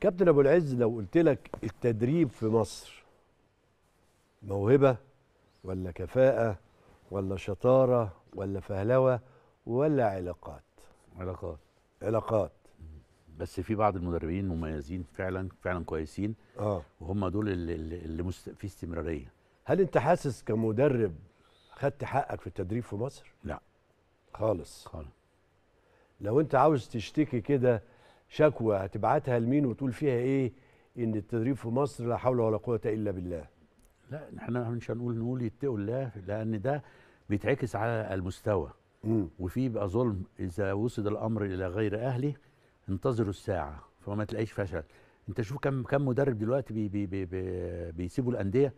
كابتن ابو العز لو قلت لك التدريب في مصر موهبه ولا كفاءه ولا شطاره ولا فهلوه ولا علاقات علاقات علاقات بس في بعض المدربين مميزين فعلا فعلا كويسين اه وهم دول اللي, اللي مست... في استمراريه هل انت حاسس كمدرب خدت حقك في التدريب في مصر؟ لا خالص خالص لو انت عاوز تشتكي كده شكوى هتبعتها لمين وتقول فيها ايه ان التدريب في مصر لا حول ولا قوه الا بالله لا احنا مش هنقول نقول يتقوا الله لان ده بيتعكس على المستوى مم. وفي بقى ظلم اذا وصل الامر الى غير اهله انتظروا الساعه فما تلاقيش فشل انت شوف كم كم مدرب دلوقتي بي بي بي بي بيسيبوا الانديه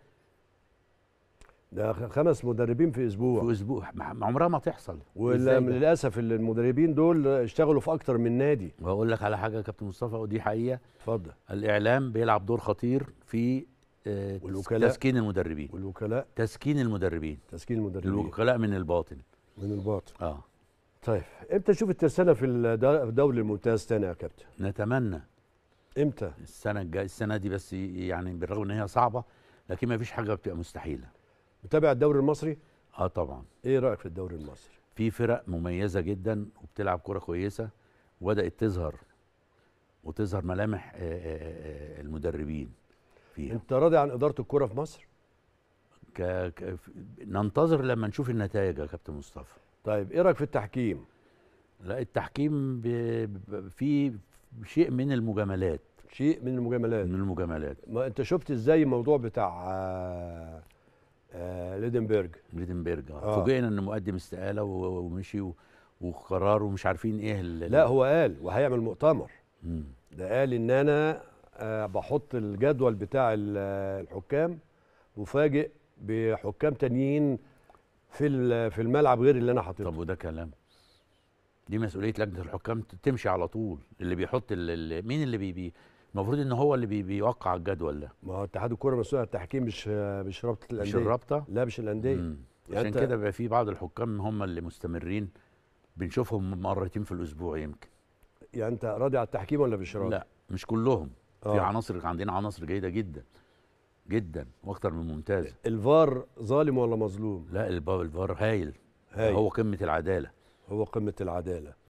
ده خمس مدربين في اسبوع في اسبوع عمرها ما تحصل وللاسف المدربين دول اشتغلوا في اكتر من نادي واقول لك على حاجه يا كابتن مصطفى ودي حقيقه اتفضل الاعلام بيلعب دور خطير في آه، والوكلاء تسكين المدربين والوكلاء تسكين المدربين تسكين المدربين الوكلاء من الباطن من الباطن اه طيب امتى نشوف الترسانه في الدوري الممتاز تاني يا كابتن نتمنى امتى السنه الجايه السنه دي بس يعني بالرغم ان هي صعبه لكن ما فيش حاجه بتبقى مستحيله متابع الدوري المصري اه طبعا ايه رايك في الدوري المصري في فرق مميزه جدا وبتلعب كره كويسه وبدات تظهر وتظهر ملامح آه، آه، آه، المدربين فيها انت راضي عن اداره الكره في مصر ك... ك... ننتظر لما نشوف النتائج يا كابتن مصطفى طيب ايه رايك في التحكيم لا التحكيم ب... ب... في شيء من المجاملات شيء من المجاملات من المجاملات ما انت شفت ازاي الموضوع بتاع آه ليدنبرج ليدنبرج آه. فوجئنا ان مقدم استقاله ومشي وقرار ومش عارفين ايه لا هو قال وهيعمل مؤتمر ده قال ان انا آه بحط الجدول بتاع الحكام مفاجئ بحكام تانيين في في الملعب غير اللي انا حاططه طب وده كلام دي مسؤوليه لجنه الحكام تمشي على طول اللي بيحط اللي مين اللي بي المفروض ان هو اللي بي بيوقع الجدول ده ما هو اتحاد الكوره مسؤول عن التحكيم مش مش رابطه الانديه مش الرابطه لا مش الانديه يعني عشان كده بقى في بعض الحكام هم اللي مستمرين بنشوفهم مرتين في الاسبوع يمكن يعني انت راضي على التحكيم ولا مش راضي؟ لا مش كلهم أوه. في آه. عناصر عندنا عناصر جيده جدا جدا واكثر من ممتازه الفار ظالم ولا مظلوم؟ لا الفار هايل هايل هو قمه العداله هو قمه العداله